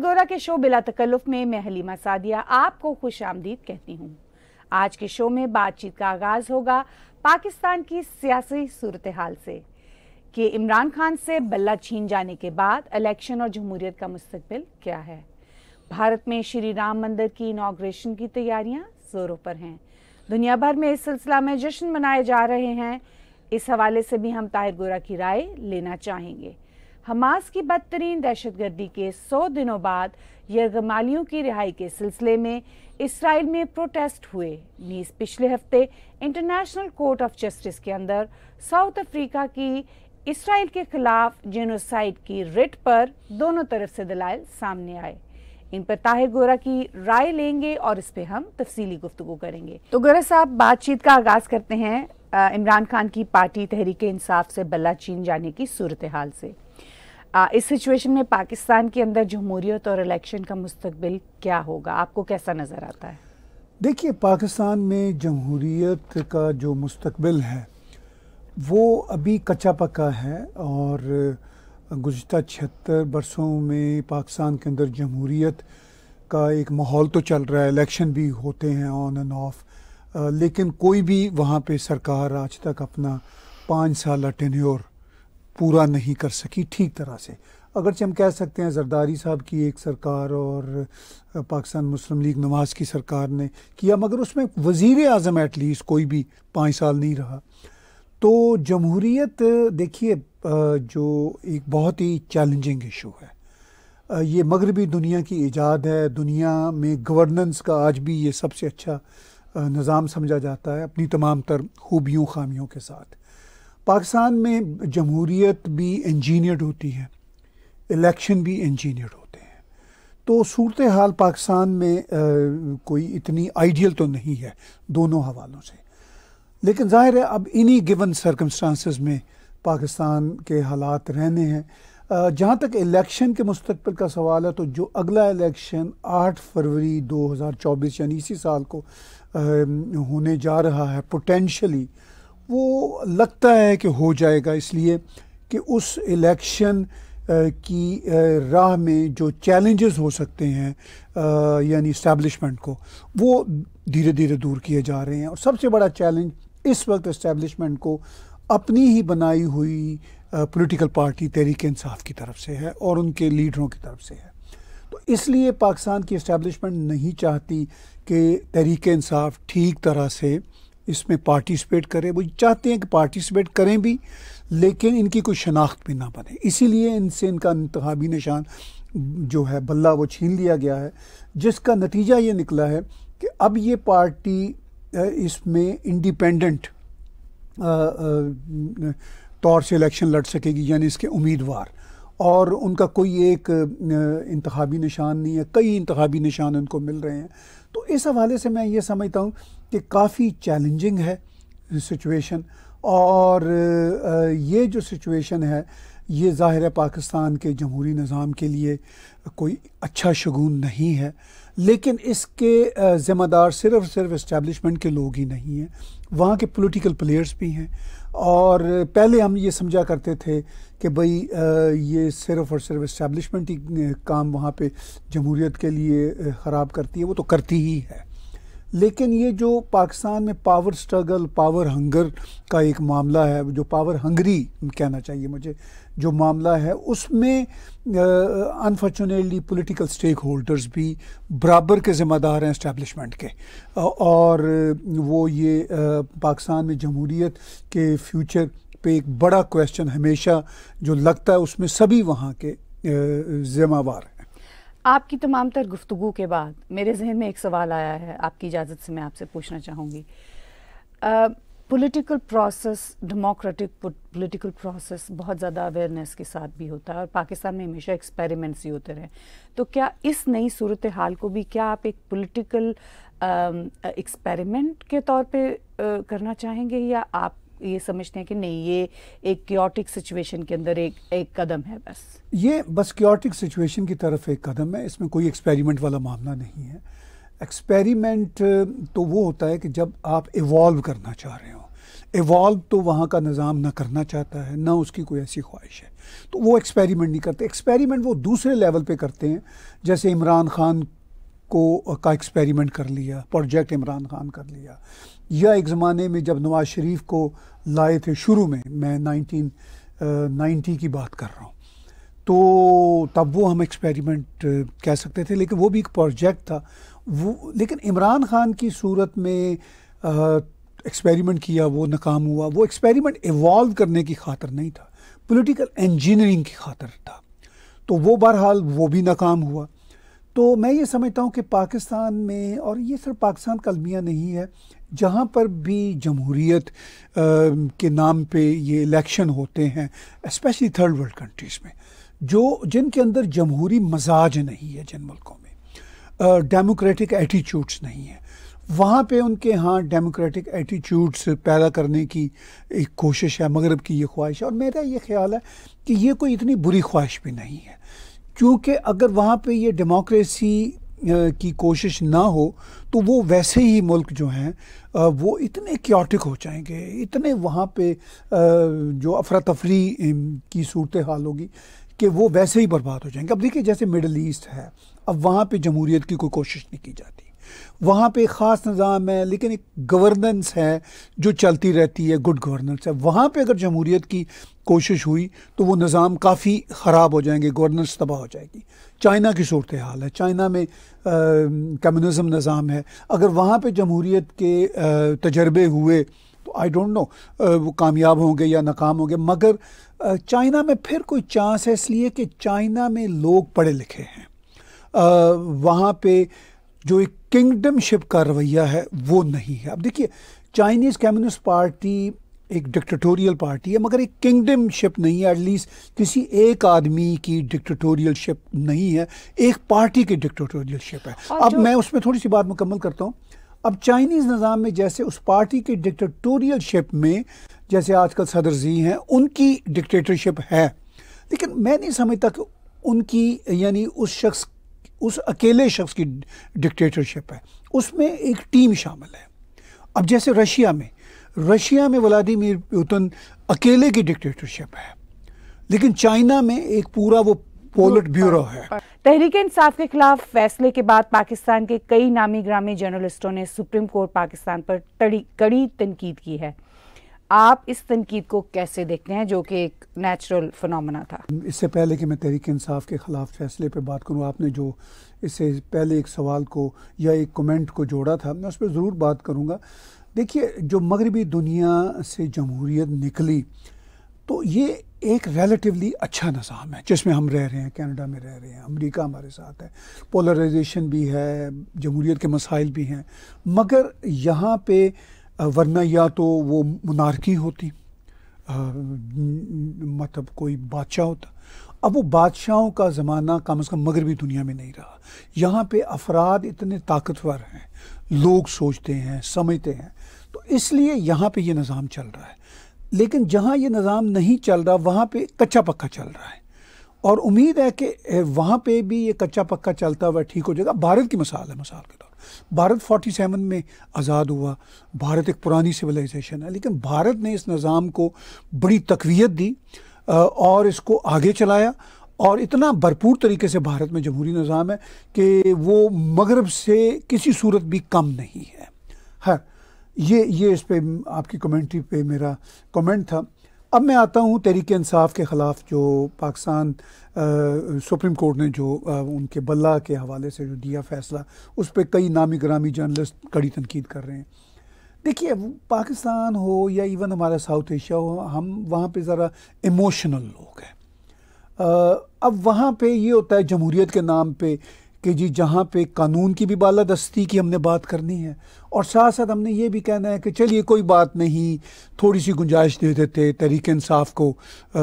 गोरा के शो बिला तकल्लुफ में मैं हलीमा सादिया आपको खुश आमदीद कहती हूँ आज के शो में बातचीत का आगाज होगा पाकिस्तान की सियासी सूरत हाल से कि इमरान खान से बल्ला छीन जाने के बाद इलेक्शन और जमहूरियत का मुस्तबिल क्या है भारत में श्री राम मंदिर की इनाग्रेशन की तैयारियां जोरों पर हैं दुनिया भर में इस सिलसिला में जश्न मनाए जा रहे हैं इस हवाले से भी हम ताहिर गोरा की राय लेना चाहेंगे हमास की बदतरीन दहशतगर्दी के 100 दिनों बाद यरगमालियों की रिहाई के सिलसिले में इसराइल में प्रोटेस्ट हुए नीस पिछले हफ्ते इंटरनेशनल कोर्ट ऑफ जस्टिस के अंदर साउथ अफ्रीका की इसराइल के खिलाफ जेनोसाइड की रिट पर दोनों तरफ से दलाल सामने आए इन पर ताहिर गोरा की राय लेंगे और इस पर हम तफसीली गुफ्तु करेंगे तो गोरा साहब बातचीत का आगाज करते हैं इमरान खान की पार्टी तहरीक इंसाफ से बल्ला चीन जाने की सूरत हाल से इस सिचुएशन में पाकिस्तान के अंदर जमहूरीत और इलेक्शन का मुस्तबिल क्या होगा आपको कैसा नज़र आता है देखिए पाकिस्तान में जमहूरीत का जो मुस्तबिल है वो अभी कच्चा पक्का है और गुज्तर छिहत्तर बरसों में पाकिस्तान के अंदर जमहूरीत का एक माहौल तो चल रहा है इलेक्शन भी होते हैं ऑन एंड ऑफ लेकिन कोई भी वहाँ पे सरकार आज तक अपना पाँच साल टेन्योर पूरा नहीं कर सकी ठीक तरह से अगरचे हम कह सकते हैं जरदारी साहब की एक सरकार और पाकिस्तान मुस्लिम लीग नवाज़ की सरकार ने किया मगर उसमें वज़ी अजम एटलीस्ट कोई भी पाँच साल नहीं रहा तो जमहूरीत देखिए जो एक बहुत ही चैलेंजिंग इशू है ये मगरबी दुनिया की ईजाद है दुनिया में गवर्नेंस का आज भी ये सबसे अच्छा निज़ाम समझा जाता है अपनी तमाम तर खूबियों खामियों के साथ पाकिस्तान में जमहूरीत भी इंजीनियर्ड होती है इलेक्शन भी इंजीनियर्ड होते हैं तो सूरत हाल पाकिस्तान में आ, कोई इतनी आइडियल तो नहीं है दोनों हवालों से लेकिन जाहिर है अब इन्हीं गिवन सरकमस्टांसिस में पाकिस्तान के हालात रहने हैं जहाँ तक इलेक्शन के मुस्तबिल का सवाल है तो जो अगला इलेक्शन 8 फरवरी 2024 यानी इसी साल को आ, होने जा रहा है पोटेंशली वो लगता है कि हो जाएगा इसलिए कि उस इलेक्शन की राह में जो चैलेंजेस हो सकते हैं यानी इस्टेब्लिशमेंट को वो धीरे धीरे दूर किए जा रहे हैं और सबसे बड़ा चैलेंज इस वक्त इस्टेब्लिशमेंट को अपनी ही बनाई हुई पॉलिटिकल पार्टी तहरीक इंसाफ की तरफ से है और उनके लीडरों की तरफ से है तो इसलिए पाकिस्तान की इस्टेब्लिशमेंट नहीं चाहती कि तहरीक इंसाफ ठीक तरह से इसमें पार्टिसिपेट करें वो चाहते हैं कि पार्टिसिपेट करें भी लेकिन इनकी कोई शनाख्त भी ना बने इसीलिए इनसे इनका इंतबी निशान जो है बल्ला वो छीन लिया गया है जिसका नतीजा ये निकला है कि अब ये पार्टी इसमें इंडिपेंडेंट तौर से इलेक्शन लड़ सकेगी यानी इसके उम्मीदवार और उनका कोई एक इंतबी निशान नहीं है कई इंतबी निशान उनको मिल रहे हैं तो इस हवाले से मैं ये समझता हूँ कि काफ़ी चैलेंजिंग है सिचुएशन और ये जो सिचुएशन है ये ज़ाहिर है पाकिस्तान के जमहूरी निज़ाम के लिए कोई अच्छा शगुन नहीं है लेकिन इसके ज़िम्मेदार सिर्फ सिर्फ इस्टेबलिशमेंट के लोग ही नहीं हैं वहाँ के पोलिटिकल प्लेयर्स भी हैं और पहले हम ये समझा करते थे कि भाई ये सिर्फ और सिर्फ इस्टेबलिशमेंट ही काम वहाँ पे जमहूरीत के लिए ख़राब करती है वो तो करती ही है लेकिन ये जो पाकिस्तान में पावर स्ट्रगल पावर हंगर का एक मामला है जो पावर हंगरी कहना चाहिए मुझे जो मामला है उसमें अनफॉर्चुनेटली पॉलिटिकल स्टेक होल्डर्स भी बराबर के ज़िम्मेदार हैं इस्टेबलिशमेंट के और वो ये पाकिस्तान में जमहूरीत के फ्यूचर पे एक बड़ा क्वेश्चन हमेशा जो लगता है उसमें सभी वहाँ के जिम्मेवार हैं आपकी तमाम तर गुफ्तु के बाद मेरे जहन में एक सवाल आया है आपकी इजाज़त से मैं आपसे पूछना चाहूँगी political process democratic political process बहुत ज़्यादा अवेयरनेस के साथ भी होता है और पाकिस्तान में हमेशा एक्सपेरिमेंट्स ही होते रहे तो क्या इस नई सूरत हाल को भी क्या आप एक पॉलिटिकल एक्सपेरिमेंट um, के तौर पे आ, करना चाहेंगे या आप ये समझते हैं कि नहीं ये एक क्योटिक सिचुएशन के अंदर एक एक कदम है बस ये बस क्योटिक सिचुएशन की तरफ एक कदम है इसमें कोई एक्सपेरिमेंट वाला मामला नहीं है एक्सपेरिमेंट तो वो होता है कि जब आप इवॉल्व करना चाह रहे हो इवॉल्व तो वहाँ का निज़ाम ना करना चाहता है ना उसकी कोई ऐसी ख्वाहिश है तो वो एक्सपेरिमेंट नहीं करते एक्सपेरिमेंट वो दूसरे लेवल पे करते हैं जैसे इमरान खान को का एक्सपेरिमेंट कर लिया प्रोजेक्ट इमरान खान कर लिया या एक ज़माने में जब नवाज़ शरीफ को लाए थे शुरू में मैं नाइनटीन नाइन्टी की बात कर रहा हूँ तो तब वो हम एक्सपेरिमेंट कह सकते थे लेकिन वो भी एक प्रोजेक्ट था वो लेकिन इमरान खान की सूरत में एक्सपेरिमेंट किया वो नाकाम हुआ वो एक्सपेरिमेंट इवॉल्व करने की खातर नहीं था पॉलिटिकल इंजीनियरिंग की खातर था तो वो बहरहाल वो भी नाकाम हुआ तो मैं ये समझता हूँ कि पाकिस्तान में और ये सिर्फ पाकिस्तान का अलमिया नहीं है जहाँ पर भी जमहूरीत के नाम पे ये इलेक्शन होते हैं स्पेशली थर्ड वर्ल्ड कंट्रीज़ में जो जिनके अंदर जमहूरी मजाज नहीं है जिन मुल्कों में डेमोक्रेटिक एटीट्यूड्स नहीं है वहाँ पे उनके यहाँ डेमोक्रेटिक एटीट्यूड्स पैदा करने की एक कोशिश है मगरब की ये ख्वाहिश है और मेरा ये ख्याल है कि ये कोई इतनी बुरी ख्वाहिश भी नहीं है क्योंकि अगर वहाँ पे ये डेमोक्रेसी की कोशिश ना हो तो वो वैसे ही मुल्क जो हैं वो इतने क्योटिक हो जाएंगे इतने वहाँ पे जो अफरा तफरी की सूरत हाल होगी कि वो वैसे ही बर्बाद हो जाएंगे अब देखिए जैसे मिडल ईस्ट है अब वहाँ पे जमहूरीत की कोई कोशिश नहीं की जाती वहाँ पे ख़ास निज़ाम है लेकिन एक गवर्नेंस है जो चलती रहती है गुड गवर्नेंस है वहाँ पे अगर जमहूरीत की कोशिश हुई तो वो निज़ाम काफ़ी ख़राब हो जाएंगे गवर्नेंस तबाह हो जाएगी चाइना की सूरत हाल है चाइना में कम्युनिज़म निज़ाम है अगर वहाँ पर जमहूरीत के तजर्बे हुए तो आई डोंट नो वो कामयाब होंगे या नाकाम होंगे मगर चाइना में फिर कोई चांस है इसलिए कि चाइना में लोग पढ़े लिखे हैं वहाँ पे जो एक किंगडमशिप का रवैया है वो नहीं है अब देखिए चाइनीज़ कम्युनिस्ट पार्टी एक डिक्टटोरियल पार्टी है मगर एक किंगडमशिप नहीं है एटलीस्ट किसी एक आदमी की डिक्टटोरियलशिप नहीं है एक पार्टी की डिक्टटोरियलशिप है अब मैं उसमें थोड़ी सी बात मुकम्मल करता हूँ अब चाइनीज़ निज़ाम में जैसे उस पार्टी के डिक्टटोरियलशिप में जैसे आजकल सदर जी हैं उनकी डिक्टेटरशिप है लेकिन मैं नहीं समझता कि उनकी यानी उस शख्स उस अकेले शख्स की डिक्टेटरशिप है उसमें एक टीम शामिल है अब जैसे रशिया में रशिया में व्लादिमिर पुतिन अकेले की डिक्टेटरशिप है लेकिन चाइना में एक पूरा वो पोलिट ब्यूरो है तहरीक इंसाफ के खिलाफ फैसले के बाद पाकिस्तान के कई नामी ग्रामी जर्नलिस्टों ने सुप्रीम कोर्ट पाकिस्तान पर कड़ी तनकीद की है आप इस तनकीद को कैसे देखते हैं जो कि एक नेचुरल फनोमना था इससे पहले कि मैं तहरीक इंसाफ के ख़िलाफ़ फैसले पर बात करूँ आपने जो इससे पहले एक सवाल को या एक कमेंट को जोड़ा था मैं उस पर ज़रूर बात करूँगा देखिए जो मगरबी दुनिया से जमहूरीत निकली तो ये एक रिलेटिवली अच्छा निज़ाम है जिसमें हम रह रहे हैं कनाडा में रह रहे हैं अमेरिका हमारे साथ है पोलराइजेशन भी है जमहूरीत के मसाइल भी हैं मगर यहाँ पर वरना या तो वो मुनारकी होती मतलब कोई बादशाह होता अब वो बादशाहों का ज़माना कम अज़ कम मगरबी दुनिया में नहीं रहा यहाँ पे अफराद इतने ताकतवर हैं लोग सोचते हैं समझते हैं तो इसलिए यहाँ पे ये निज़ाम चल रहा है लेकिन जहाँ ये निज़ाम नहीं चल रहा वहाँ पे कच्चा पक्का चल रहा है और उम्मीद है कि वहाँ पे भी ये कच्चा पक्का चलता हुआ ठीक हो जाएगा भारत की मिसाल है मिसाल के तौर भारत 47 में आज़ाद हुआ भारत एक पुरानी सिविलाइजेशन है लेकिन भारत ने इस निज़ाम को बड़ी तकवीत दी और इसको आगे चलाया और इतना भरपूर तरीके से भारत में जमहूरी निज़ाम है कि वो मगरब से किसी सूरत भी कम नहीं है हर ये ये इस पर आपकी कमेंट्री पे मेरा कमेंट था अब मैं आता हूँ तहरीक इंसाफ के ख़िलाफ़ जो पाकिस्तान सुप्रीम कोर्ट ने जो आ, उनके बल्ला के हवाले से जो दिया फैसला उस पर कई नामी ग्रामी जर्नलिस्ट कड़ी तनकीद कर रहे हैं देखिए पाकिस्तान हो या इवन हमारा साउथ एशिया हो हम वहाँ पर ज़रा इमोशनल लोग हैं अब वहाँ पर ये होता है जमहूरीत के नाम पर कि जी जहाँ पे कानून की भी बालादस्ती की हमने बात करनी है और साथ साथ हमने ये भी कहना है कि चलिए कोई बात नहीं थोड़ी सी गुंजाइश दे देते तहरीक इंसाफ को आ,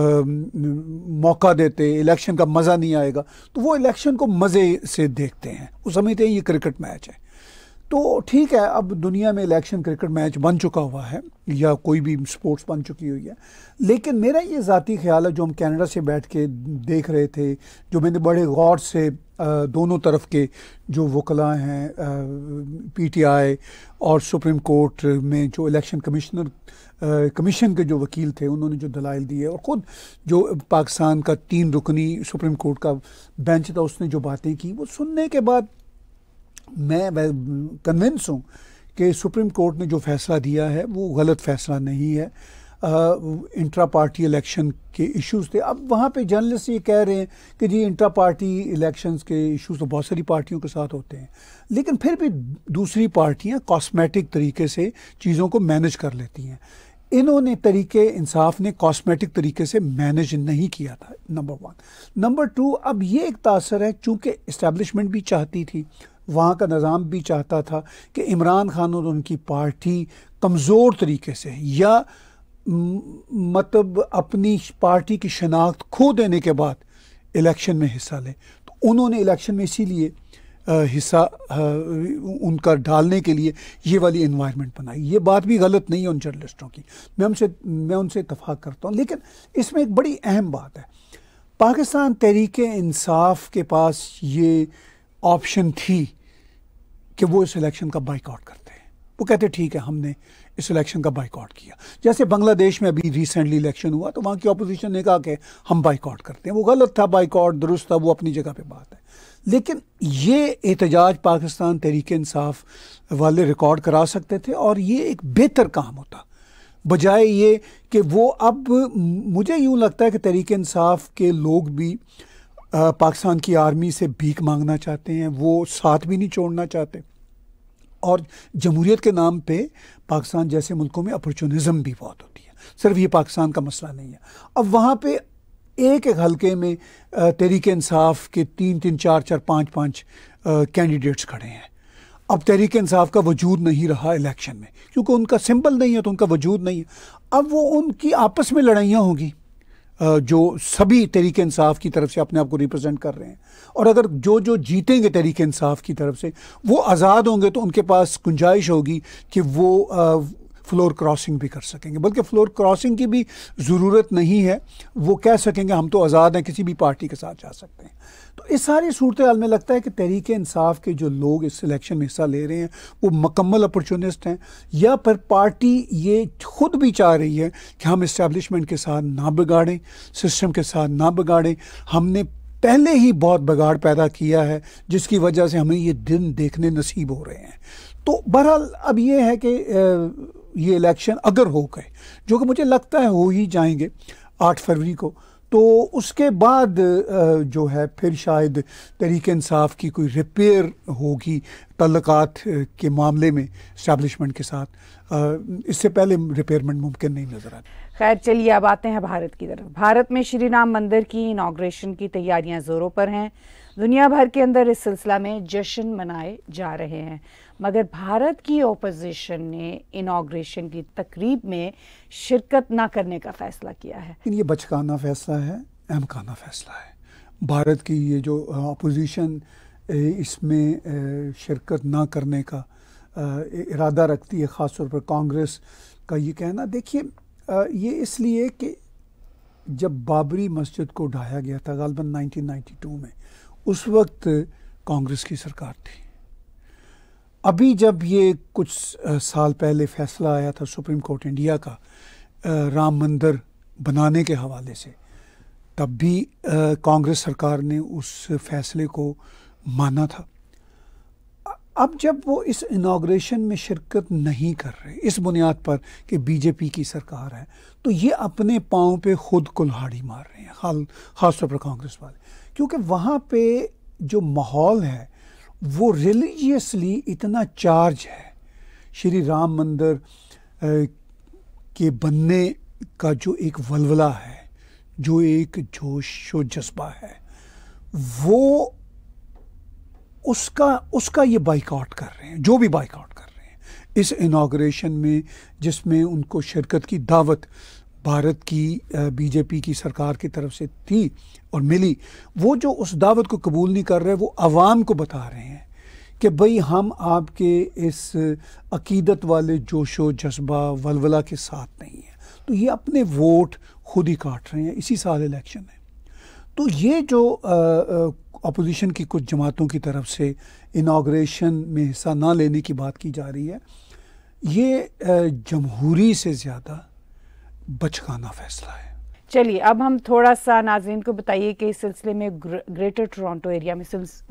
मौका देते इलेक्शन का मज़ा नहीं आएगा तो वो इलेक्शन को मज़े से देखते हैं वो समझते तो हैं ये क्रिकेट मैच है तो ठीक है अब दुनिया में इलेक्शन क्रिकेट मैच बन चुका हुआ है या कोई भी स्पोर्ट्स बन चुकी हुई है लेकिन मेरा ये ज़ाती ख्याल है जो हम कनाडा से बैठ के देख रहे थे जो मैंने बड़े गौर से दोनों तरफ के जो वकला हैं पीटीआई और सुप्रीम कोर्ट में जो इलेक्शन कमिश्नर कमीशन के जो वकील थे उन्होंने जो दलाइल दिए और ख़ुद जो पाकिस्तान का तीन रुकनी सुप्रीम कोर्ट का बेंच था उसने जो बातें की वो सुनने के बाद मैं कन्विंस हूँ कि सुप्रीम कोर्ट ने जो फैसला दिया है वो गलत फैसला नहीं है इंट्रा पार्टी इलेक्शन के इश्यूज थे अब वहाँ पे जर्नलिस्ट ये कह रहे हैं कि जी इंट्रा पार्टी इलेक्शंस के इश्यूज तो बहुत सारी पार्टियों के साथ होते हैं लेकिन फिर भी दूसरी पार्टियाँ कॉस्मेटिक तरीके से चीज़ों को मैनेज कर लेती हैं इन्होंने तरीके इंसाफ ने कॉस्मेटिक तरीके से मैनेज नहीं किया था नंबर वन नंबर टू अब ये एक तासर है चूँकि इस्टेब्लिशमेंट भी चाहती थी वहाँ का निज़ाम भी चाहता था कि इमरान खान और उनकी पार्टी कमज़ोर तरीके से या मतलब अपनी पार्टी की शनाख्त खो देने के बाद इलेक्शन में हिस्सा लें तो उन्होंने इलेक्शन में इसीलिए हिस्सा उनका डालने के लिए ये वाली इन्वायरमेंट बनाई ये बात भी गलत नहीं है उन जर्नलिस्टों की मैं उनसे मैं उनसे इतफाक़ करता हूँ लेकिन इसमें एक बड़ी अहम बात है पाकिस्तान तहरीक इंसाफ के पास ये ऑप्शन थी कि वो इस इलेक्शन का बाइकआउट करते हैं वो कहते ठीक है हमने इस इलेक्शन का बाइकआउट किया जैसे बांग्लादेश में अभी रिसेंटली इलेक्शन हुआ तो वहाँ की अपोजिशन ने कहा कि हम बाइकआउट करते हैं वो गलत था बाइकआउट दुरुस्त था वो अपनी जगह पे बात है लेकिन ये एहतजाज पाकिस्तान तहरीक इंसाफ वाले रिकॉर्ड करा सकते थे और ये एक बेहतर काम होता बजाय ये कि वो अब मुझे यूँ लगता है कि तहरीक इंसाफ के लोग भी पाकिस्तान की आर्मी से भीख मांगना चाहते हैं वो साथ भी नहीं छोड़ना चाहते और जमहूरीत के नाम पे पाकिस्तान जैसे मुल्कों में अपॉर्चुनिज़म भी बहुत होती है सिर्फ ये पाकिस्तान का मसला नहीं है अब वहाँ पे एक एक हलके में तहरीक इंसाफ के तीन तीन चार चार पाँच पाँच कैंडिडेट्स खड़े हैं अब तहरीक इंसाफ का वजूद नहीं रहा इलेक्शन में क्योंकि उनका सिंबल नहीं है तो उनका वजूद नहीं है अब वो उनकी आपस में लड़ाइयाँ होंगी जो सभी तरीके इंसाफ की तरफ से अपने आप को रिप्रेजेंट कर रहे हैं और अगर जो जो जीतेंगे तरीके इंसाफ की तरफ से वो आज़ाद होंगे तो उनके पास गुंजाइश होगी कि वो फ्लोर क्रॉसिंग भी कर सकेंगे बल्कि फ्लोर क्रॉसिंग की भी ज़रूरत नहीं है वो कह सकेंगे हम तो आज़ाद हैं किसी भी पार्टी के साथ जा सकते हैं इस सारी सूरत हाल में लगता है कि तहरीक इंसाफ के जो लोग इस सिलेक्शन में हिस्सा ले रहे हैं वो मकम्मल अपॉर्चुनिस्ट हैं या फिर पार्टी ये खुद भी चाह रही है कि हम इस्टेब्लिशमेंट के साथ ना बिगाड़ें सिस्टम के साथ ना बिगाड़ें हमने पहले ही बहुत बिगाड़ पैदा किया है जिसकी वजह से हमें ये दिन देखने नसीब हो रहे हैं तो बहरहाल अब ये है कि ये इलेक्शन अगर हो गए जो कि मुझे लगता है हो ही जाएंगे आठ फरवरी को तो उसके बाद जो है फिर शायद तहरीक इंसाफ की कोई रिपेयर होगी तल्लक़ात के मामले में इस्टबलिशमेंट के साथ इससे पहले रिपेयरमेंट मुमकिन नहीं नज़र आती खैर चलिए अब आते हैं भारत की तरफ भारत में श्री राम मंदिर की इनाग्रेशन की तैयारियां ज़ोरों पर हैं दुनिया भर के अंदर इस सिलसिला में जश्न मनाए जा रहे हैं मगर भारत की ओपोजिशन ने इनाग्रेशन की तकरीब में शिरकत ना करने का फैसला किया है ये बचकाना फैसला है अहमकाना फैसला है भारत की ये जो अपोजिशन इसमें शिरकत ना करने का इरादा रखती है ख़ास तौर पर कांग्रेस का ये कहना देखिए ये इसलिए कि जब बाबरी मस्जिद को ढाया गया था गालबन 1992 में उस वक्त कांग्रेस की सरकार थी अभी जब ये कुछ साल पहले फैसला आया था सुप्रीम कोर्ट इंडिया का राम मंदिर बनाने के हवाले से तब भी कांग्रेस सरकार ने उस फैसले को माना था अब जब वो इस इनाग्रेशन में शिरकत नहीं कर रहे इस बुनियाद पर कि बीजेपी की सरकार है तो ये अपने पाँव पे खुद कुल्हाड़ी मार रहे हैं खास खासतौर पर कांग्रेस वाले क्योंकि वहाँ पे जो माहौल है वो रिलीजियसली इतना चार्ज है श्री राम मंदिर के बनने का जो एक वलवला है जो एक जोश व जज्बा है वो उसका उसका ये बाइकआउट कर रहे हैं जो भी बाइकआउट कर रहे हैं इस इनाग्रेशन में जिसमें उनको शिरकत की दावत भारत की बीजेपी की सरकार की तरफ से थी और मिली वो जो उस दावत को कबूल नहीं कर रहे वो आवाम को बता रहे हैं कि भई हम आपके इस अकीदत वाले जोशो जज्बा वलवला के साथ नहीं हैं तो ये अपने वोट खुद ही काट रहे हैं इसी साल इलेक्शन है तो ये जो अपोजिशन की कुछ जमातों की तरफ से इनाग्रेशन में हिस्सा ना लेने की बात की जा रही है ये जमहूरी से ज़्यादा बचकाना फैसला है चलिए अब हम थोड़ा सा नाजरन को बताइए कि इस सिलसिले में ग्रेटर टोरंटो एरिया में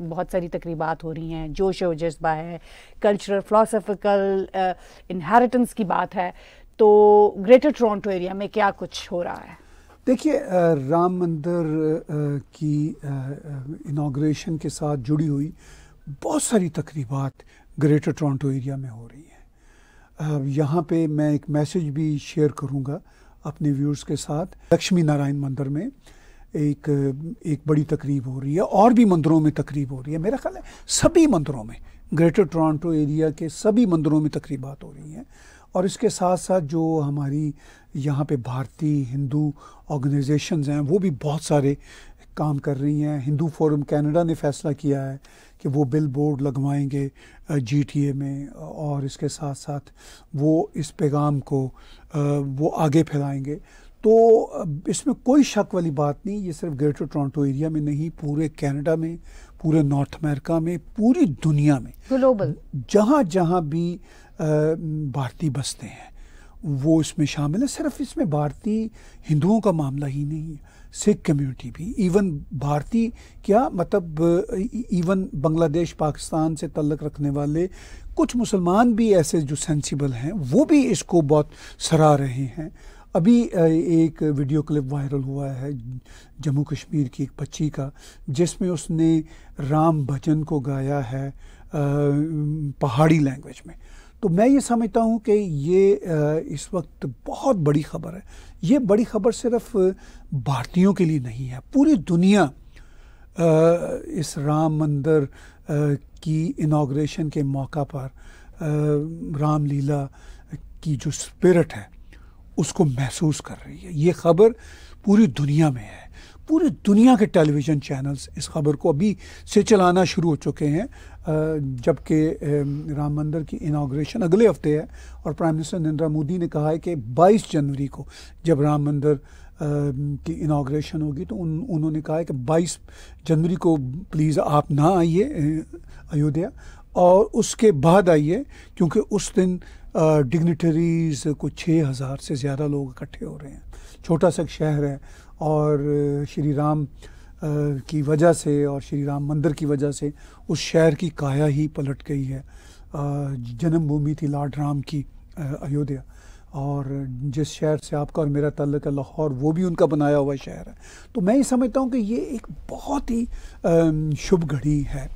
बहुत सारी तकरीबात हो रही हैं जोश व जज्बा है कल्चरल फ़िलासफ़िकल इनहेरिटेंस की बात है तो ग्रेटर टोरंटो एरिया में क्या कुछ हो रहा है देखिए राम मंदिर की इनाग्रेशन के साथ जुड़ी हुई बहुत सारी तकरीबात ग्रेटर टोरंटो एरिया में हो रही हैं यहाँ पे मैं एक मैसेज भी शेयर करूँगा अपने व्यूर्स के साथ लक्ष्मी नारायण मंदिर में एक एक बड़ी तकरीब हो रही है और भी मंदिरों में तकरीब हो रही है मेरा ख्याल है सभी मंदिरों में ग्रेटर टोरंटो एरिया के सभी मंदिरों में तकरीबात हो रही हैं और इसके साथ साथ जो हमारी यहाँ पे भारतीय हिंदू ऑर्गेनाइजेशंस हैं वो भी बहुत सारे काम कर रही हैं हिंदू फोरम कनाडा ने फैसला किया है कि वो बिल बोर्ड लगवाएंगे ए में और इसके साथ साथ वो इस पैगाम को वो आगे फैलाएंगे तो इसमें कोई शक वाली बात नहीं ये सिर्फ ग्रेटर टोरंटो एरिया में नहीं पूरे कनाडा में पूरे नॉर्थ अमेरिका में पूरी दुनिया में ग्लोबल जहाँ जहाँ भी भारतीय बसते हैं वो इसमें शामिल है सिर्फ इसमें भारतीय हिंदुओं का मामला ही नहीं है सिख कम्युनिटी भी इवन भारतीय क्या मतलब इवन बांग्लादेश पाकिस्तान से तल्लक रखने वाले कुछ मुसलमान भी ऐसे जो सेंसिबल हैं वो भी इसको बहुत सराह रहे हैं अभी एक वीडियो क्लिप वायरल हुआ है जम्मू कश्मीर की एक बच्ची का जिसमें उसने राम भजन को गाया है पहाड़ी लैंग्वेज में तो मैं ये समझता हूँ कि ये इस वक्त बहुत बड़ी खबर है ये बड़ी खबर सिर्फ भारतीयों के लिए नहीं है पूरी दुनिया इस राम मंदिर की इनाग्रेशन के मौका पर रामलीला की जो स्पिरिट है उसको महसूस कर रही है ये खबर पूरी दुनिया में है पूरी दुनिया के टेलीविज़न चैनल्स इस खबर को अभी से चलाना शुरू हो चुके हैं जबकि राम मंदिर की इनाग्रेशन अगले हफ्ते है और प्राइम मिनिस्टर नरेंद्र मोदी ने कहा है कि 22 जनवरी को जब राम मंदिर की इनाग्रेशन होगी तो उन उन्होंने कहा है कि 22 जनवरी को प्लीज़ आप ना आइए अयोध्या और उसके बाद आइए क्योंकि उस दिन डिग्निटरीज़ को छः हज़ार से ज़्यादा लोग इकट्ठे हो रहे हैं छोटा सा शहर है और श्री राम की वजह से और श्री राम मंदिर की वजह से उस शहर की काया ही पलट गई है जन्मभूमि थी लॉर्ड राम की अयोध्या और जिस शहर से आपका और मेरा तल्लक है लाहौर वो भी उनका बनाया हुआ शहर है तो मैं ये समझता हूँ कि ये एक बहुत ही शुभ घड़ी है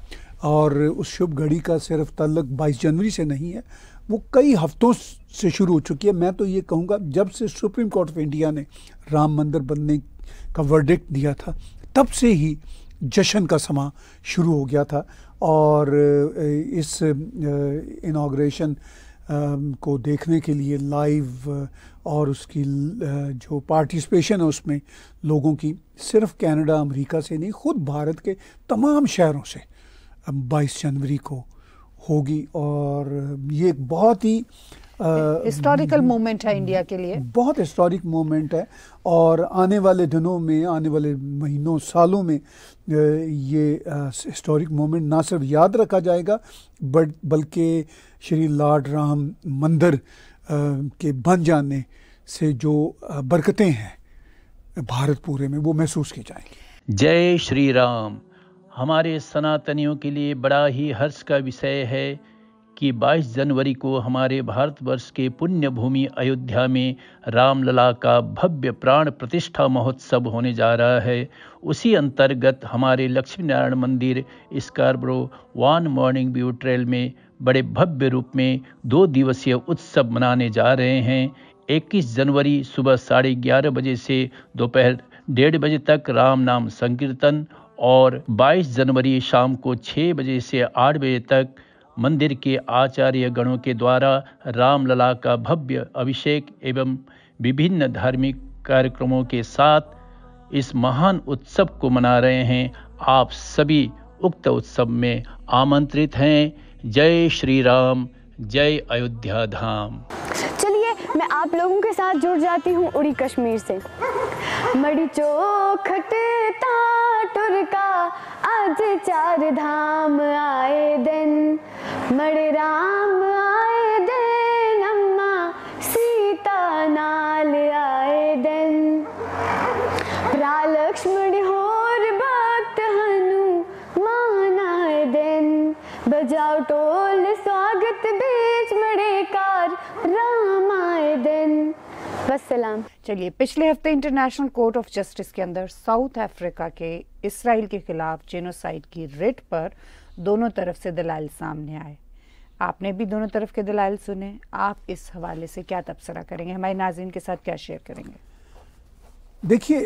और उस शुभ घड़ी का सिर्फ तल्लक 22 जनवरी से नहीं है वो कई हफ्तों से शुरू हो चुकी है मैं तो ये कहूँगा जब से सुप्रीम कोर्ट ऑफ इंडिया ने राम मंदिर बनने का वर्डिक्ट दिया था तब से ही जश्न का समा शुरू हो गया था और इस इनाग्रेशन को देखने के लिए लाइव और उसकी जो पार्टिसिपेशन है उसमें लोगों की सिर्फ कनाडा अमेरिका से नहीं खुद भारत के तमाम शहरों से 22 जनवरी को होगी और ये एक बहुत ही हिस्टोरिकल मोमेंट है इंडिया के लिए बहुत हिस्टोरिक मोमेंट है और आने वाले दिनों में आने वाले महीनों सालों में ये हिस्टोरिक मोमेंट ना सिर्फ याद रखा जाएगा बट बल्कि श्री लाड राम मंदिर के बन जाने से जो बरकतें हैं भारत पूरे में वो महसूस की जाएंगी जय श्री राम हमारे सनातनियों के लिए बड़ा ही हर्ष का विषय है कि 22 जनवरी को हमारे भारतवर्ष के पुण्य भूमि अयोध्या में रामलला का भव्य प्राण प्रतिष्ठा महोत्सव होने जा रहा है उसी अंतर्गत हमारे Lakshminarayan Mandir Scarborough one Morning View Trail में बड़े भव्य रूप में दो दिवसीय उत्सव मनाने जा रहे हैं 21 जनवरी सुबह साढ़े ग्यारह बजे से दोपहर डेढ़ बजे तक राम नाम संकीर्तन और 22 जनवरी शाम को 6 बजे से 8 बजे तक मंदिर के आचार्य गणों के द्वारा रामलला का भव्य अभिषेक एवं विभिन्न धार्मिक कार्यक्रमों के साथ इस महान उत्सव को मना रहे हैं आप सभी उक्त उत्सव में आमंत्रित हैं जय श्री राम जय अयोध्या धाम मैं आप लोगों के साथ जुड़ जाती हूँ उड़ी कश्मीर से मड़ी चोखट टाटुर का आज चार धाम आए दिन मड़े राम आए दिन अम्मा सीता नाल आए दिन लक्ष्मण होर भक्त हनु मान आए दिन बजाओ टोल स्वागत बीच मड़े कार राम वसलाम चलिए पिछले हफ्ते इंटरनेशनल कोर्ट ऑफ जस्टिस के अंदर साउथ अफ्रीका के इसराइल के खिलाफ जेनोसाइड की रिट पर दोनों तरफ से दलाल सामने आए आपने भी दोनों तरफ के दलाल सुने आप इस हवाले से क्या तबसरा करेंगे हमारे नाजीन के साथ क्या शेयर करेंगे देखिए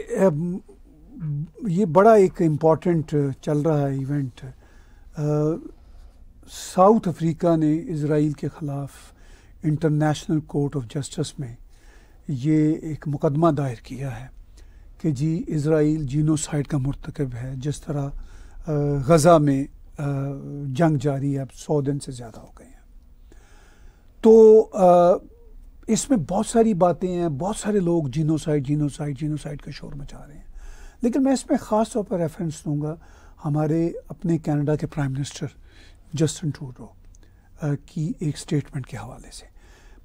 ये बड़ा एक इम्पॉर्टेंट चल रहा है इवेंट साउथ अफ्रीका ने इसराइल के ख़िलाफ़ इंटरनेशनल कोर्ट ऑफ जस्टिस में ये एक मुकदमा दायर किया है कि जी इसराइल जीनोसाइड का मरतकब है जिस तरह गज़ा में जंग जारी है अब सौ दिन से ज़्यादा हो गए हैं तो इसमें बहुत सारी बातें हैं बहुत सारे लोग जीनोसाइड जीनोसाइड जीनोसाइड का शोर मचा रहे हैं लेकिन मैं इसमें ख़ास तौर पर रेफरेंस दूंगा हमारे अपने कनाडा के प्राइम मिनिस्टर जस्टिन ट्रूडो की एक स्टेटमेंट के हवाले से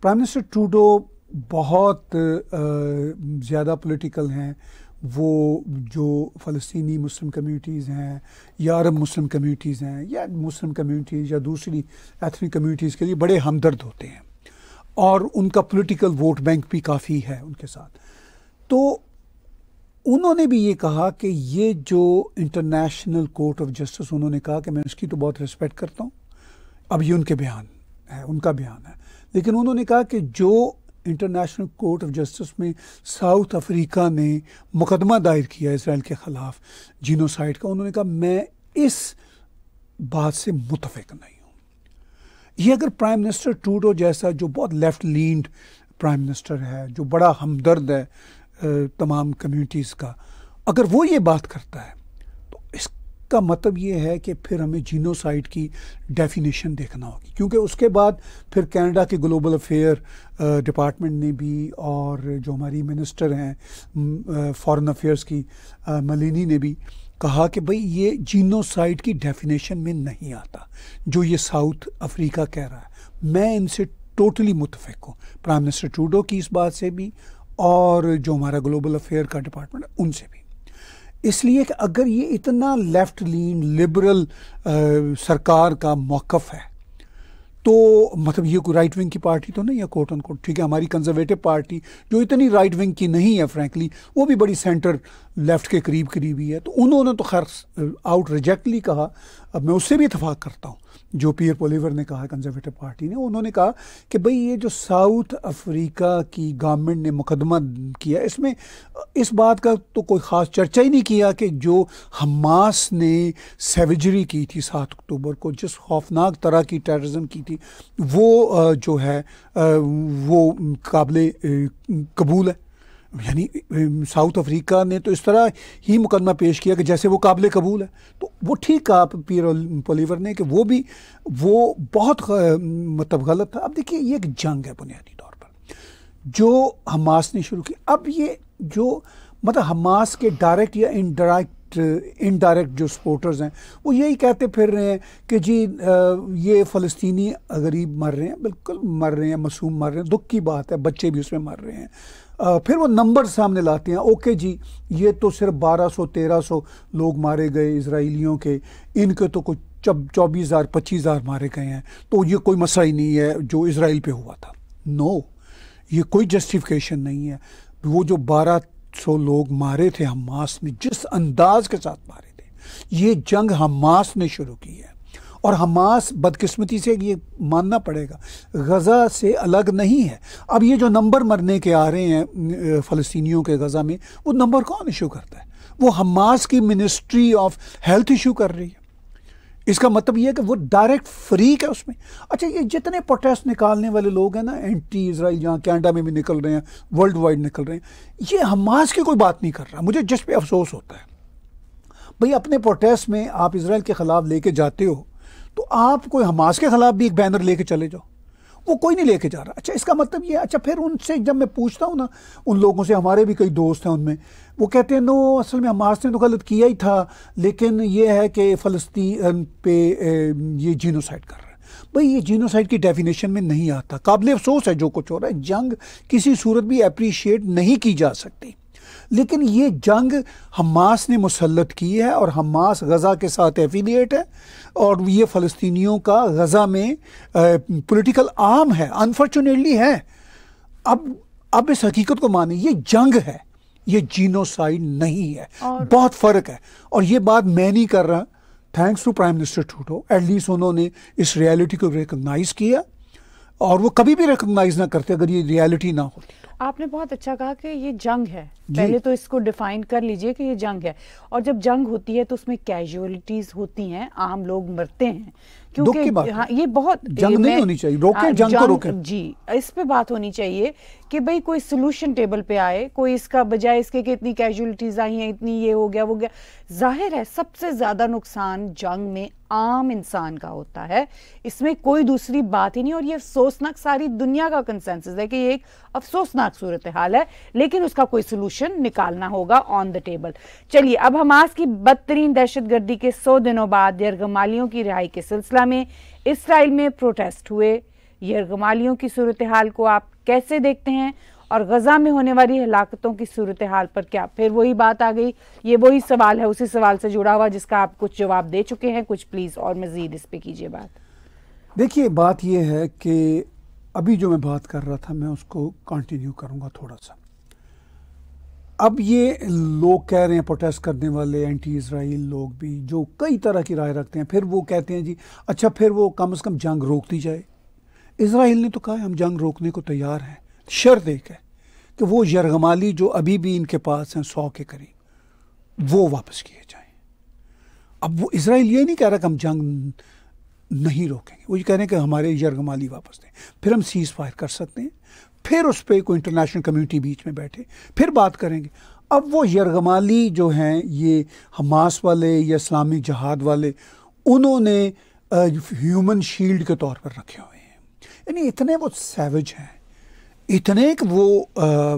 प्राइम मिनिस्टर ट्रूडो बहुत ज़्यादा पॉलिटिकल हैं वो जो फ़लस्तनी मुस्लिम कम्यूनिटीज़ हैं या अरब मुस्लिम कम्यूनिटीज़ हैं या मुस्लिम कम्यूनिटीज़ या दूसरी एथनिक कम्यूनिटीज़ के लिए बड़े हमदर्द होते हैं और उनका पॉलिटिकल वोट बैंक भी काफ़ी है उनके साथ तो उन्होंने भी ये कहा कि ये जो इंटरनेशनल कोर्ट ऑफ जस्टिस उन्होंने कहा कि मैं उसकी तो बहुत रिस्पेक्ट करता हूँ अब ये उनके बयान है उनका बयान है लेकिन उन्होंने कहा कि जो इंटरनेशनल कोर्ट ऑफ जस्टिस में साउथ अफ्रीका ने मुकदमा दायर किया इसराइल के ख़िलाफ़ जीनोसाइड का उन्होंने कहा मैं इस बात से मुतफिक नहीं हूँ यह अगर प्राइम मिनिस्टर टूडो जैसा जो बहुत लेफ्ट लीड प्राइम मिनिस्टर है जो बड़ा हमदर्द है तमाम कम्यूनिटीज़ का अगर वो ये बात करता है का मतलब ये है कि फिर हमें जीनोसाइड की डेफिनेशन देखना होगी क्योंकि उसके बाद फिर कनाडा के ग्लोबल अफेयर डिपार्टमेंट ने भी और जो हमारी मिनिस्टर हैं फॉरेन mm, अफेयर्स uh, की मलिनी uh, ने भी कहा कि भाई ये जीनोसाइड की डेफिनेशन में नहीं आता जो ये साउथ अफ्रीका कह रहा है मैं इनसे टोटली मुतफिक हूँ प्राइम मिनिस्टर ट्रूडो की इस बात से भी और जो हमारा ग्लोबल अफेयर का डिपार्टमेंट है उनसे भी इसलिए कि अगर ये इतना लेफ्ट लीन लिबरल सरकार का मौक़ है तो मतलब ये कोई राइट विंग की पार्टी तो नहीं है कोट ऑन कोट ठीक है हमारी कंजर्वेटिव पार्टी जो इतनी राइट विंग की नहीं है फ्रैंकली वो भी बड़ी सेंटर लेफ्ट के करीब करीब ही है तो उन्होंने तो खैर आउट uh, रिजेक्टली कहा अब मैं उससे भी इतफाक़ करता हूँ जो पियर पोलीवर ने कहा कंजर्वेटिव पार्टी ने उन्होंने कहा कि भाई ये जो साउथ अफ्रीका की गवर्नमेंट ने मुकदमा किया इसमें uh, इस बात का तो कोई ख़ास चर्चा ही नहीं किया कि जो हमास ने सेविजरी की थी सात अक्टूबर को जिस खौफनाक तरह की टेररिज्म की थी वो जो है वो काबिल कबूल है यानी साउथ अफ्रीका ने तो इस तरह ही मुकदमा पेश किया कि जैसे वो काबिल कबूल है तो वो ठीक कहा पीर पोलीवर ने कि वो भी वो बहुत मतलब गलत था अब देखिए ये एक जंग है बुनियादी तौर पर जो हमास ने शुरू की अब ये जो मतलब हमास के डायरेक्ट या इनडायरेक्ट डायरेक्ट इनडायरेक्ट जो सपोर्टर्स हैं वो यही कहते फिर रहे हैं कि जी ये फ़लस्तनी गरीब मर रहे हैं बिल्कुल मर रहे हैं मासूम मर रहे हैं दुख की बात है बच्चे भी उसमें मर रहे हैं आ, फिर वो नंबर सामने लाते हैं ओके जी ये तो सिर्फ 1200 1300 लोग मारे गए इसराइलियों के इनके तो कुछ जब चौबीस हज़ार पच्चीस हज़ार मारे गए हैं तो ये कोई मसला ही नहीं है जो इसराइल पर हुआ था नो no, ये कोई जस्टिफिकेशन नहीं है वो जो बारह सौ लोग मारे थे हमास ने जिस अंदाज के साथ मारे थे ये जंग हमास ने शुरू की है और हमास बदकिस्मती से ये मानना पड़ेगा गज़ा से अलग नहीं है अब ये जो नंबर मरने के आ रहे हैं फ़लस्तियों के गज़ा में वो नंबर कौन इशू करता है वो हमास की मिनिस्ट्री ऑफ हेल्थ इशू कर रही है इसका मतलब यह है कि वो डायरेक्ट फ्रीक है उसमें अच्छा ये जितने प्रोटेस्ट निकालने वाले लोग हैं ना एंटी इसराइल यहाँ कैनेडा में भी निकल रहे हैं वर्ल्ड वाइड निकल रहे हैं ये हमास की कोई बात नहीं कर रहा मुझे जिस पे अफसोस होता है भाई अपने प्रोटेस्ट में आप इसराइल के ख़िलाफ़ लेके जाते हो तो आप कोई हमास के ख़िलाफ़ भी एक बैनर लेके चले जाओ वो कोई नहीं लेके जा रहा अच्छा इसका मतलब ये अच्छा फिर उनसे जब मैं पूछता हूँ ना उन लोगों से हमारे भी कई दोस्त हैं उनमें वो कहते हैं नो असल में हमारे ने तो गलत किया ही था लेकिन ये है कि फ़लस्तीन पे ये जीनोसाइड कर रहा है भाई ये जीनोसाइड की डेफिनेशन में नहीं आता काबिल अफसोस है जो कुछ हो रहा है जंग किसी सूरत भी अप्रीशिएट नहीं की जा सकती लेकिन ये जंग हमास ने मुसलत की है और हमास गज़ा के साथ एफिलिएट है और ये फ़लस्तियों का गज़ा में पॉलिटिकल आम है अनफॉर्चुनेटली है अब अब इस हकीकत को माने ये जंग है ये जीनोसाइड नहीं है बहुत फ़र्क है और ये बात मैं नहीं कर रहा थैंक्स टू प्राइम मिनिस्टर टूटो एटलीस्ट उन्होंने इस रियलिटी को रिकोगनाइज किया और वो कभी भी रिकोगनाइज ना करते अगर ये रियलिटी ना होती आपने बहुत अच्छा कहा कि ये जंग है पहले तो इसको डिफाइन कर लीजिए कि ये जंग है और जब जंग होती है तो उसमें कैजुअलिटीज होती हैं आम लोग मरते हैं क्योंकि हाँ ये बहुत जंग ये नहीं होनी चाहिए रोके जंग, हाँ, जंग को रोके जी इस पे बात होनी चाहिए कि भाई कोई सोल्यूशन टेबल पे आए कोई इसका बजाय इसके कि इतनी कैजुअलिटीज आई हैं इतनी ये हो गया वो गया जाहिर है सबसे ज्यादा नुकसान जंग में आम इंसान का होता है इसमें कोई दूसरी बात ही नहीं और ये अफसोसनाक सारी दुनिया का कंसेंसस है कि ये एक अफसोसनाक सूरत हाल है लेकिन उसका कोई सोल्यूशन निकालना होगा ऑन द टेबल चलिए अब हमास की बदतरीन दहशतगर्दी के सौ दिनों बाद यरगमालियों की रिहाई के सिलसिला में इसराइल में प्रोटेस्ट हुए यरगमालियों की सूरत हाल को आप कैसे देखते हैं और गज़ा में होने वाली हलाकतों की सूरत हाल पर क्या फिर वही बात आ गई ये वही सवाल है उसी सवाल से जुड़ा हुआ जिसका आप कुछ जवाब दे चुके हैं कुछ प्लीज़ और मज़ीद इस पर कीजिए बात देखिए बात यह है कि अभी जो मैं बात कर रहा था मैं उसको कंटिन्यू करूंगा थोड़ा सा अब ये लोग कह रहे हैं प्रोटेस्ट करने वाले एंटी इसराइल लोग भी जो कई तरह की राय रखते हैं फिर वो कहते हैं जी अच्छा फिर वो कम से कम जंग रोक दी जाए इसराइल ने तो कहा है हम जंग रोकने को तैयार हैं शर्त एक है कि वो यरगमाली जो अभी भी इनके पास हैं सौ के करीब वो वापस किए जाएं अब वो इसराइल ये नहीं कह रहा कि हम जंग नहीं रोकेंगे वो ये कह रहे हैं कि हमारे यरगमाली वापस दें फिर हम सीज़ फायर कर सकते हैं फिर उस पर कोई इंटरनेशनल कम्यूनिटी बीच में बैठे फिर बात करेंगे अब वो यरगमाली जो हैं ये हमास वाले या इस्लामिक जहाद वाले उन्होंने ह्यूमन शील्ड के तौर पर रखे हुए हैं यानी इतने वो सैवज हैं इतने एक वो आ,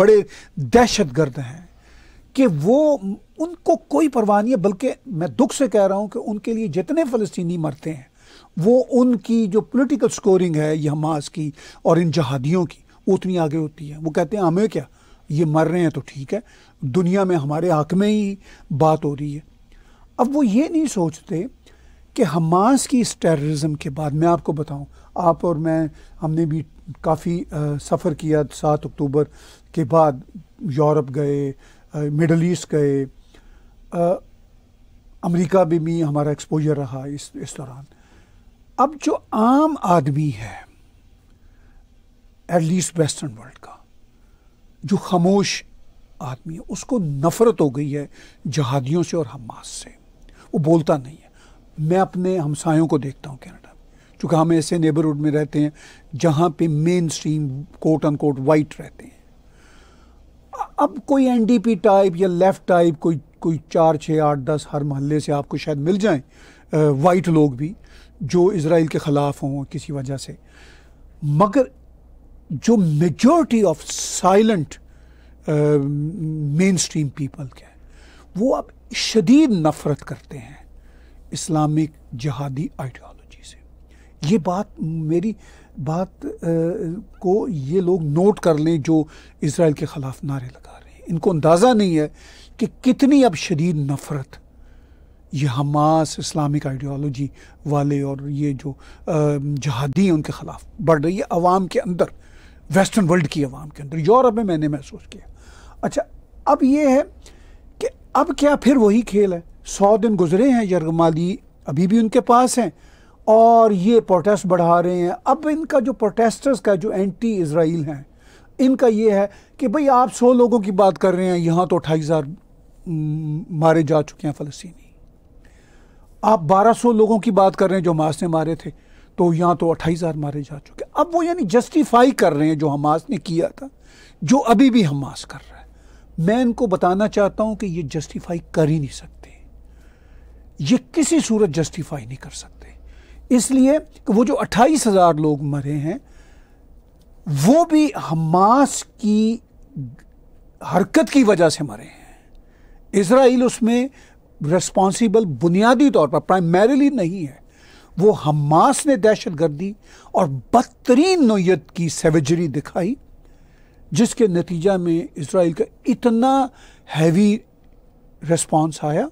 बड़े दहशत गर्द हैं कि वो उनको कोई परवाह नहीं है बल्कि मैं दुख से कह रहा हूँ कि उनके लिए जितने फ़लस्तनी मरते हैं वो उनकी जो पॉलिटिकल स्कोरिंग है यह हमास की और इन जहादियों की वो उतनी आगे होती है वो कहते हैं हमें क्या ये मर रहे हैं तो ठीक है दुनिया में हमारे हक में ही बात हो रही है अब वो ये नहीं सोचते कि हमास की इस टेररिज्म के बाद मैं आपको बताऊं आप और मैं हमने भी काफ़ी सफ़र किया सात अक्टूबर के बाद यूरोप गए मिडल ईस्ट गए अमेरिका में भी हमारा एक्सपोजर रहा इस इस दौरान अब जो आम आदमी है एटलीस्ट वेस्टर्न वर्ल्ड का जो खामोश आदमी है उसको नफरत हो गई है जहादियों से और हमास से वो बोलता नहीं है मैं अपने हमसायों को देखता हूँ कैनेडा में चूँकि हम ऐसे नेबरहुड में रहते हैं जहाँ पे mainstream quote unquote white रहते हैं अब कोई एनडीपी टाइप या लेफ़्ट टाइप कोई कोई चार छः आठ दस हर महल्ले से आपको शायद मिल जाएं वाइट लोग भी जो इसराइल के ख़िलाफ़ हों किसी वजह से मगर जो majority of silent mainstream people के वो अब शदीद नफ़रत करते हैं इस्लामिक जहादी आइडियालॉजी से ये बात मेरी बात को ये लोग नोट कर लें जो इसराइल के ख़िलाफ़ नारे लगा रहे हैं इनको अंदाज़ा नहीं है कि कितनी अब शदीद नफ़रत ये हमास इस्लामिक आइडियोलॉजी वाले और ये जो जहादी हैं उनके ख़िलाफ़ बढ़ रही है अवाम के अंदर वेस्टर्न वर्ल्ड की आवाम के अंदर यूरोप में मैंने महसूस किया अच्छा अब ये है कि अब क्या फिर वही खेल है सौ दिन गुजरे हैं यरगमाली अभी भी उनके पास हैं और ये प्रोटेस्ट बढ़ा रहे हैं अब इनका जो प्रोटेस्टर्स का जो एंटी इसराइल हैं इनका ये है कि भाई आप सौ लोगों की बात कर रहे हैं यहाँ तो अट्ठाईस हज़ार मारे जा चुके हैं फ़लस्तनी आप बारह सौ लोगों की बात कर रहे हैं जो हमास ने मारे थे तो यहाँ तो अट्ठाईस हज़ार मारे जा चुके हैं अब वो यानी जस्टिफाई कर रहे हैं जो हमास ने किया था जो अभी भी हमास कर रहा है मैं इनको बताना चाहता हूँ कि ये जस्टिफाई कर ही नहीं सकते ये किसी सूरत जस्टिफाई नहीं कर सकते इसलिए कि वो जो अट्ठाईस हज़ार लोग मरे हैं वो भी हमास की हरकत की वजह से मरे हैं इसराइल उसमें रिस्पॉन्सिबल बुनियादी तौर पर प्राइमरीली नहीं है वो हमास ने दहशत गर्दी और बदतरीन नोयत की सेवजरी दिखाई जिसके नतीजा में इसराइल का इतना हैवी रिस्पॉन्स आया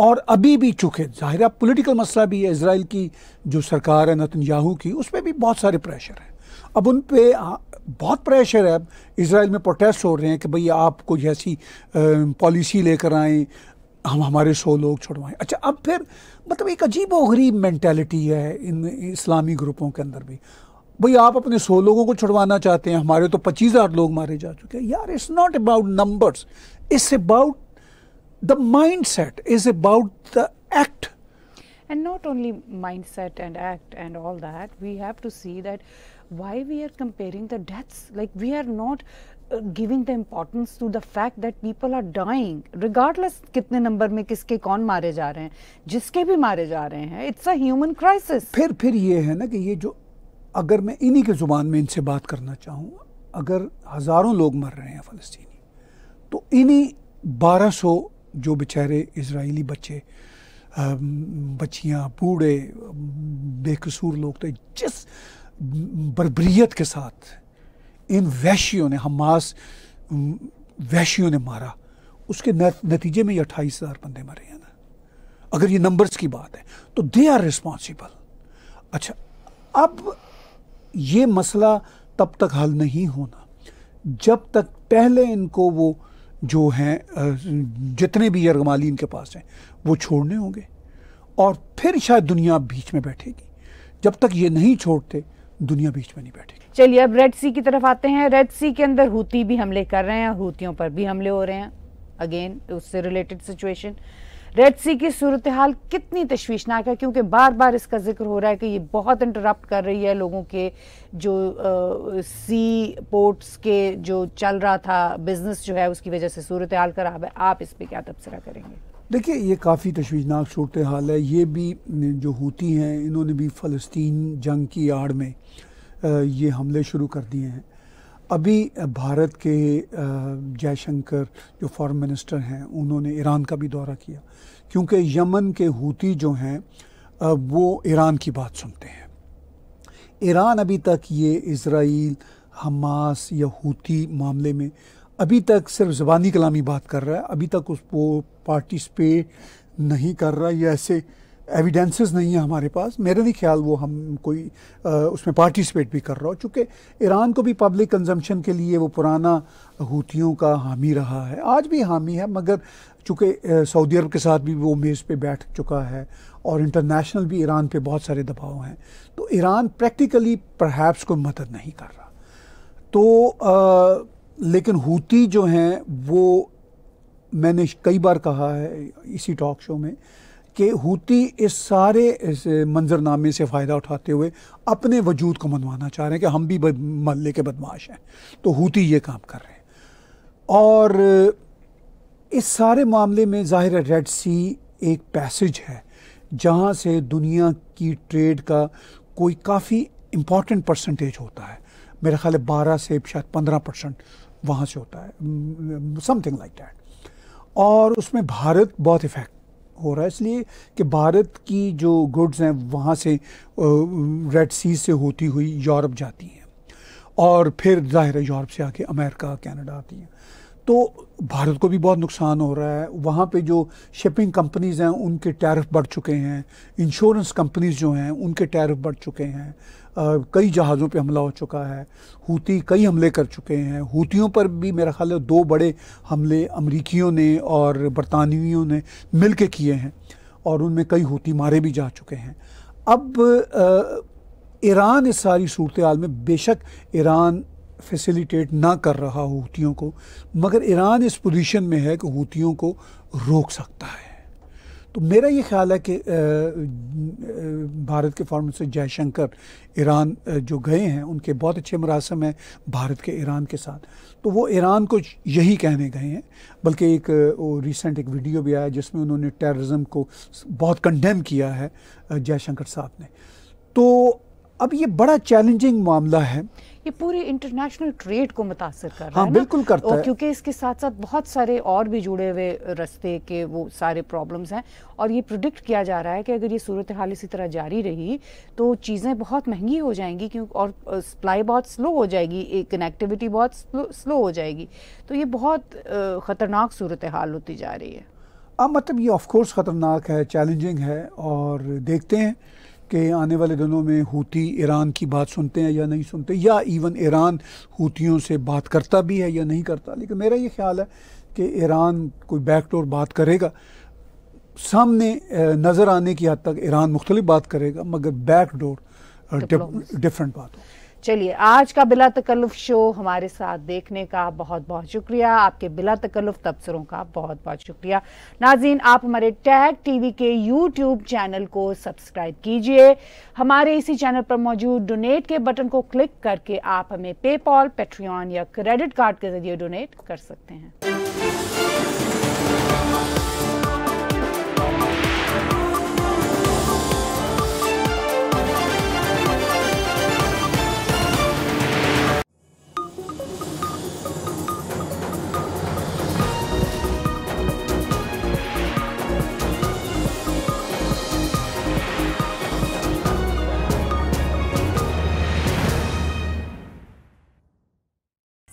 और अभी भी चूँकि ज़ाहिर है पोलिटिकल मसला भी है इसराइल की जो सरकार है याहू की उस पर भी बहुत सारे प्रेशर हैं अब उन पर हाँ, बहुत प्रेशर है अब इसराइल में प्रोटेस्ट हो रहे हैं कि भई आप कोई ऐसी पॉलिसी लेकर आएँ हम हमारे सौ लोग छुड़वाएं अच्छा अब फिर मतलब एक अजीब व गरीब मैंटेलिटी है इन इस्लामी ग्रुपों के अंदर भी भाई आप अपने सौ लोगों को छुड़वाना चाहते हैं हमारे तो पच्चीस हज़ार लोग मारे जा चुके हैं यार it's not about numbers it's about the mindset is about the act and not only mindset and act and all that we have to see that why we are comparing the deaths like we are not uh, giving the importance to the fact that people are dying regardless kitne number mein kiske kaun mare ja rahe hain jiske bhi mare ja rahe hain it's a human crisis phir phir ye hai na ki ye jo agar main inhi ki zuban mein inse baat karna chahun agar hazaron log mar rahe hain palestinian to inhi 1200 जो बेचारे Israeli बच्चे बच्चियाँ बूढ़े बेकसूर लोग थे जिस बरबरीत के साथ इन वैशियों ने हमास वैशियों ने मारा उसके नतीजे में ये अट्ठाईस हज़ार बंदे मरे हैं ना अगर ये नंबर्स की बात है तो दे आर रिस्पॉन्सिबल अच्छा अब ये मसला तब तक हल नहीं होना जब तक पहले इनको वो जो हैं जितने भी यरगमाली इनके पास हैं वो छोड़ने होंगे और फिर शायद दुनिया बीच में बैठेगी जब तक ये नहीं छोड़ते दुनिया बीच में नहीं बैठेगी चलिए अब रेड सी की तरफ आते हैं रेड सी के अंदर हूती भी हमले कर रहे हैं हुतियों हूतियों पर भी हमले हो रहे हैं अगेन उससे रिलेटेड सिचुएशन रेड सी की सूरत हाल कितनी तशवीशनाक है क्योंकि बार बार इसका जिक्र हो रहा है कि ये बहुत इंटरप्ट कर रही है लोगों के जो आ, सी पोर्ट्स के जो चल रहा था बिजनेस जो है उसकी वजह से सूरत हाल खराब है आप इस पर क्या तबसरा करेंगे देखिए ये काफ़ी तशवीशनाक सूरत हाल है ये भी जो होती हैं इन्होंने भी फ़लस्तीन जंग की आड़ में ये हमले शुरू कर दिए हैं अभी भारत के जयशंकर जो फॉरेन मिनिस्टर हैं उन्होंने ईरान का भी दौरा किया क्योंकि यमन के हूती जो हैं वो ईरान की बात सुनते हैं ईरान अभी तक ये इसराइल हमास या हूती मामले में अभी तक सिर्फ ज़बानी कलामी बात कर रहा है अभी तक उसको पार्टिसपेट नहीं कर रहा या ऐसे एविडेंसेस नहीं है हमारे पास मेरा नहीं ख्याल वो हम कोई आ, उसमें पार्टिसिपेट भी कर रहा हो चूँकि ईरान को भी पब्लिक कंजम्पशन के लिए वो पुराना हूतियों का हामी रहा है आज भी हामी है मगर चूँकि सऊदी अरब के साथ भी वो मेज़ पे बैठ चुका है और इंटरनेशनल भी ईरान पे बहुत सारे दबाव हैं तो ईरान प्रैक्टिकली प्रहैप्स कोई मदद नहीं कर रहा तो आ, लेकिन हूती जो हैं वो मैंने कई बार कहा है इसी टॉक शो में कि हूती इस सारे इस मंजरनामे से फ़ायदा उठाते हुए अपने वजूद को मनवाना चाह रहे हैं कि हम भी महल्ले के बदमाश हैं तो हूती ये काम कर रहे हैं और इस सारे मामले में ज़ाहिर रेड सी एक पैसेज है जहाँ से दुनिया की ट्रेड का कोई काफ़ी इम्पॉर्टेंट परसेंटेज होता है मेरा ख्याल बारह से शायद पंद्रह परसेंट वहाँ से होता है समथिंग लाइक डैट और उसमें भारत बहुत इफ़ेक्ट हो रहा है इसलिए कि भारत की जो गुड्स हैं वहाँ से रेड सी से होती हुई यूरोप जाती हैं और फिर ज़ाहिर है यूरोप से आके अमेरिका कनाडा आती हैं तो भारत को भी बहुत नुकसान हो रहा है वहाँ पे जो शिपिंग कंपनीज़ हैं उनके टैरिफ बढ़ चुके हैं इंश्योरेंस कंपनीज़ जो हैं उनके टैरिफ बढ़ चुके हैं कई जहाज़ों पे हमला हो चुका है हूती कई हमले कर चुके हैं हूतियों पर भी मेरा ख्याल है दो बड़े हमले अमरीकियों ने और बरतानवियों ने मिल के किए हैं और उनमें कई हूती मारे भी जा चुके हैं अब ईरान इस सारी सूरत हाल में बेशक ईरान फैसिलिटेट ना कर रहा हूतियों को मगर ईरान इस पोजीशन में है कि हूतियों को रोक सकता है तो मेरा ये ख्याल है कि भारत के फॉरन से जयशंकर ईरान जो गए हैं उनके बहुत अच्छे मरासम हैं भारत के ईरान के साथ तो वो ईरान को यही कहने गए हैं बल्कि एक वो रिसेंट एक वीडियो भी आया जिसमें उन्होंने टेररिज्म को बहुत कंडेम किया है जयशंकर साहब ने तो अब ये बड़ा चैलेंजिंग मामला है ये पूरे इंटरनेशनल ट्रेड को मुतासर कर रहा हाँ, है बिल्कुल करता और है क्योंकि इसके साथ साथ बहुत सारे और भी जुड़े हुए रस्ते के वो सारे प्रॉब्लम्स हैं और ये प्रोडिक्ट किया जा रहा है कि अगर ये सूरत हाल इसी तरह जारी रही तो चीज़ें बहुत महंगी हो जाएंगी क्यों और सप्लाई बहुत स्लो हो जाएगी कनेक्टिविटी बहुत स्लो, स्लो हो जाएगी तो ये बहुत ख़तरनाक सूरत हाल होती जा रही है अब मतलब ये ऑफकोर्स ख़तरनाक है चैलेंजिंग है और देखते हैं कि आने वाले दिनों में हूती ईरान की बात सुनते हैं या नहीं सुनते या इवन ईरान हूतियों से बात करता भी है या नहीं करता लेकिन मेरा ये ख्याल है कि ईरान कोई बैकडोर बात करेगा सामने नज़र आने की हद तक ईरान मुख्तलिफ बात करेगा मगर बैकडोर डिफरेंट बात होगी चलिए आज का बिला तकल्लुफ शो हमारे साथ देखने का बहुत बहुत शुक्रिया आपके बिला तकल्लुफ तबसरों का बहुत बहुत शुक्रिया नाजीन आप हमारे टैग टीवी के यूट्यूब चैनल को सब्सक्राइब कीजिए हमारे इसी चैनल पर मौजूद डोनेट के बटन को क्लिक करके आप हमें पेपॉल पेट्रियन या क्रेडिट कार्ड के जरिए डोनेट कर सकते हैं